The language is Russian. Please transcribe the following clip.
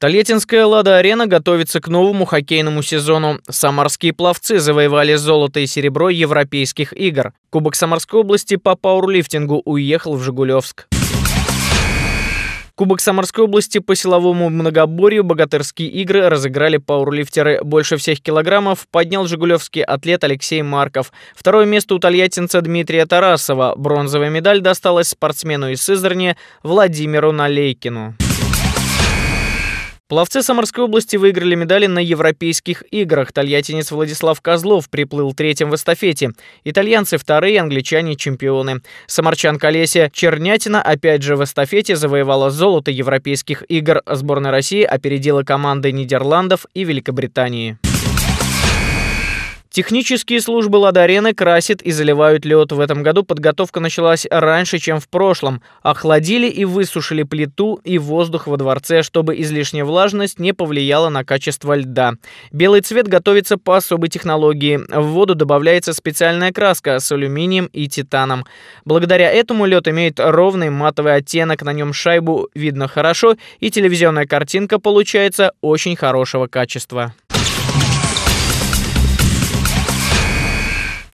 Толетинская «Лада-арена» готовится к новому хоккейному сезону. Самарские пловцы завоевали золото и серебро европейских игр. Кубок Самарской области по пауэрлифтингу уехал в Жигулевск. Кубок Самарской области по силовому многоборью богатырские игры разыграли пауэрлифтеры. Больше всех килограммов поднял жигулевский атлет Алексей Марков. Второе место у тольяттинца Дмитрия Тарасова. Бронзовая медаль досталась спортсмену из Сызрани Владимиру Налейкину. Пловцы Самарской области выиграли медали на Европейских играх. Тольяттинец Владислав Козлов приплыл третьим в эстафете. Итальянцы вторые, англичане чемпионы. Самарчанка Олеся Чернятина опять же в эстафете завоевала золото Европейских игр. Сборная России опередила команды Нидерландов и Великобритании. Технические службы Ладарены красят и заливают лед. В этом году подготовка началась раньше, чем в прошлом. Охладили и высушили плиту и воздух во дворце, чтобы излишняя влажность не повлияла на качество льда. Белый цвет готовится по особой технологии. В воду добавляется специальная краска с алюминием и титаном. Благодаря этому лед имеет ровный матовый оттенок, на нем шайбу видно хорошо, и телевизионная картинка получается очень хорошего качества.